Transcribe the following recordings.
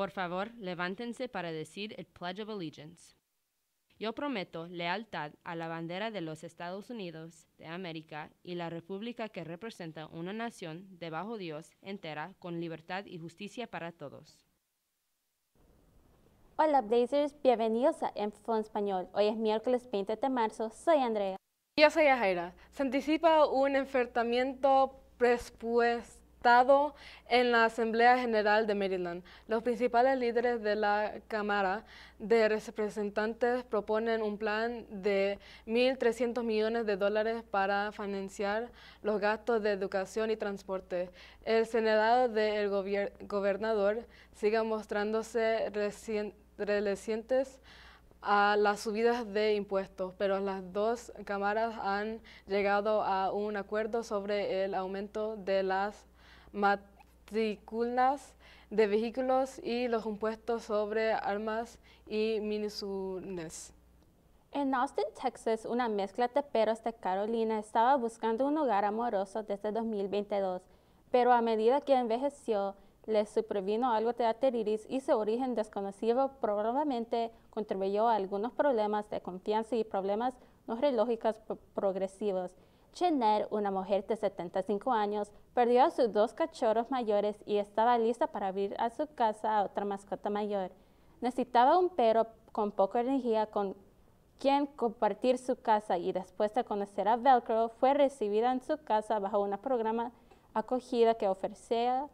Por favor, levántense para decir el Pledge of Allegiance. Yo prometo lealtad a la bandera de los Estados Unidos de América y la República que representa una nación debajo Dios entera con libertad y justicia para todos. Hola Blazers, bienvenidos a Enfo Español. Hoy es miércoles 20 de marzo, soy Andrea. Yo soy Jaira. Se anticipa un enfrentamiento después en la Asamblea General de Maryland. Los principales líderes de la Cámara de Representantes proponen un plan de 1.300 millones de dólares para financiar los gastos de educación y transporte. El Senado del gobernador sigue mostrándose relecientes a las subidas de impuestos, pero las dos cámaras han llegado a un acuerdo sobre el aumento de las matrículas de vehículos y los impuestos sobre armas y minisunes. En Austin, Texas, una mezcla de perros de Carolina estaba buscando un hogar amoroso desde 2022, pero a medida que envejeció, le supervino algo de arteritis y su origen desconocido probablemente contribuyó a algunos problemas de confianza y problemas no relógicos progresivos. Chenner, una mujer de 75 años, perdió a sus dos cachorros mayores y estaba lista para abrir a su casa a otra mascota mayor. Necesitaba un perro con poca energía con quien compartir su casa y después de conocer a Velcro, fue recibida en su casa bajo un programa acogida que ofrecía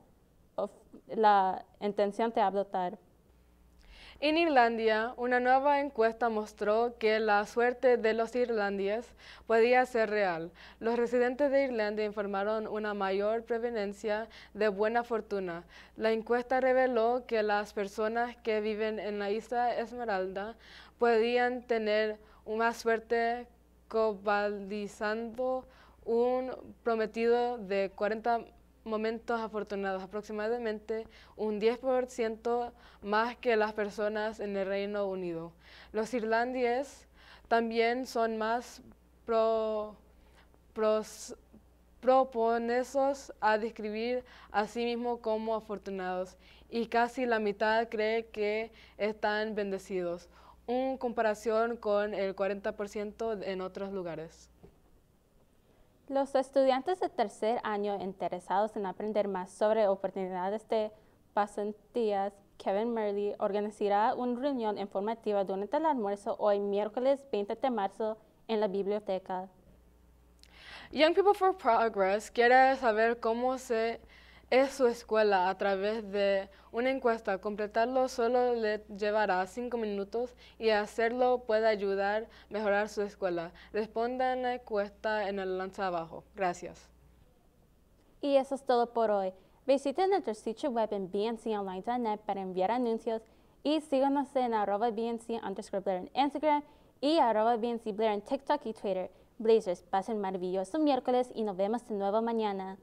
la intención de adoptar. En Irlandia, una nueva encuesta mostró que la suerte de los irlandeses podía ser real. Los residentes de Irlanda informaron una mayor prevenencia de buena fortuna. La encuesta reveló que las personas que viven en la isla Esmeralda podían tener una suerte cobaldizando un prometido de 40 momentos afortunados, aproximadamente un 10% más que las personas en el Reino Unido. Los irlandeses también son más proponesos a describir a sí mismos como afortunados y casi la mitad cree que están bendecidos, en comparación con el 40% en otros lugares. Los estudiantes de tercer año interesados en aprender más sobre oportunidades de pasantías, Kevin Murley organizará una reunión informativa durante el almuerzo hoy miércoles 20 de marzo en la biblioteca. Young People for Progress quiere saber cómo se es su escuela a través de una encuesta. Completarlo solo le llevará cinco minutos y hacerlo puede ayudar a mejorar su escuela. en la encuesta en el lanza abajo. Gracias. Y eso es todo por hoy. Visiten nuestro sitio web en bnconline.net para enviar anuncios y síganos en arroba bnc en Instagram y arroba bnc en TikTok y Twitter. Blazers, pasen maravilloso miércoles y nos vemos de nuevo mañana.